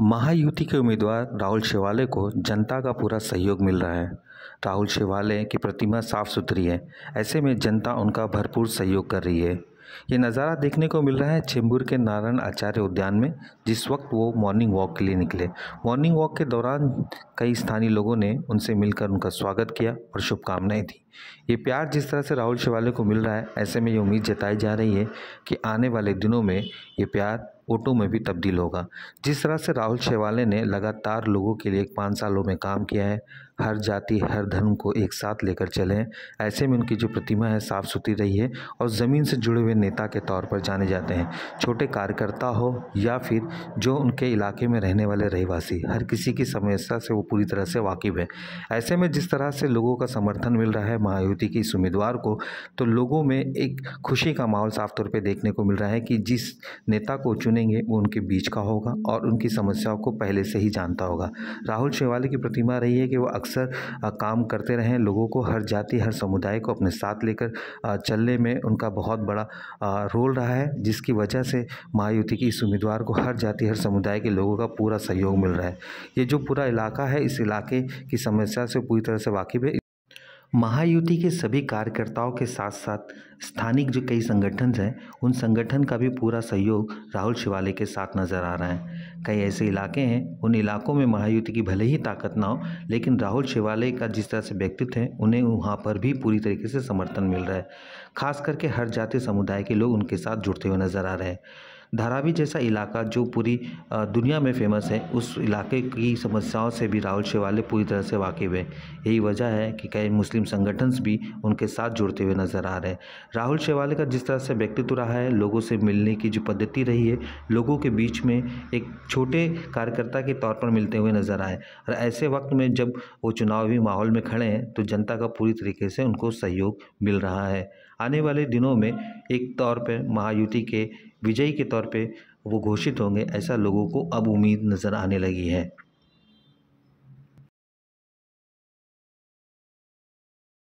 महायुति के उम्मीदवार राहुल शिवाले को जनता का पूरा सहयोग मिल रहा है राहुल शिवाले की प्रतिमा साफ सुथरी है ऐसे में जनता उनका भरपूर सहयोग कर रही है ये नज़ारा देखने को मिल रहा है चेंबूर के नारायण आचार्य उद्यान में जिस वक्त वो मॉर्निंग वॉक के लिए निकले मॉर्निंग वॉक के दौरान कई स्थानीय लोगों ने उनसे मिलकर उनका स्वागत किया और शुभकामनाएं दी ये प्यार जिस तरह से राहुल शिवाले को मिल रहा है ऐसे में ये उम्मीद जताई जा रही है कि आने वाले दिनों में ये प्यार वोटों में भी तब्दील होगा जिस तरह से राहुल शेवाले ने लगातार लोगों के लिए पाँच सालों में काम किया है हर जाति हर धर्म को एक साथ लेकर चलें ऐसे में उनकी जो प्रतिमा है साफ सुथरी रही है और ज़मीन से जुड़े हुए नेता के तौर पर जाने जाते हैं छोटे कार्यकर्ता हो या फिर जो उनके इलाके में रहने वाले रहवासी हर किसी की समस्या से वो पूरी तरह से वाकिफ़ है ऐसे में जिस तरह से लोगों का समर्थन मिल रहा है महायुति की इस उम्मीदवार को तो लोगों में एक खुशी का माहौल साफ तौर पर देखने को मिल रहा है कि जिस नेता को चुने चुनेंगे वो उनके बीच का होगा और उनकी समस्याओं को पहले से ही जानता होगा राहुल शेवाली की प्रतिमा रही है कि वो अक्सर काम करते रहें लोगों को हर जाति हर समुदाय को अपने साथ लेकर चलने में उनका बहुत बड़ा रोल रहा है जिसकी वजह से महायुति की इस उम्मीदवार को हर जाति हर समुदाय के लोगों का पूरा सहयोग मिल रहा है ये जो पूरा इलाका है इस इलाके की समस्या से पूरी तरह से वाकिफ़ है महायुति के सभी कार्यकर्ताओं के साथ साथ स्थानिक जो कई संगठन हैं उन संगठन का भी पूरा सहयोग राहुल शिवालय के साथ नज़र आ रहा है कई ऐसे इलाके हैं उन इलाकों में महायुति की भले ही ताकत ना हो लेकिन राहुल शिवालय का जिस तरह से व्यक्तित्व है उन्हें वहाँ पर भी पूरी तरीके से समर्थन मिल रहा है खास करके हर जाति समुदाय के लोग उनके साथ जुड़ते हुए नज़र आ रहे हैं धारावी जैसा इलाका जो पूरी दुनिया में फेमस है उस इलाके की समस्याओं से भी राहुल शिवाले पूरी तरह से वाकिफ़ है यही वजह है कि कई मुस्लिम संगठन भी उनके साथ जुड़ते हुए नज़र आ रहे हैं राहुल शिवाले का जिस तरह से व्यक्तित्व रहा है लोगों से मिलने की जो पद्धति रही है लोगों के बीच में एक छोटे कार्यकर्ता के तौर पर मिलते हुए नज़र आए और ऐसे वक्त में जब वो चुनावी माहौल में खड़े हैं तो जनता का पूरी तरीके से उनको सहयोग मिल रहा है आने वाले दिनों में एक तौर पर महायुति के विजयी के तौर पे वो घोषित होंगे ऐसा लोगों को अब उम्मीद नज़र आने लगी है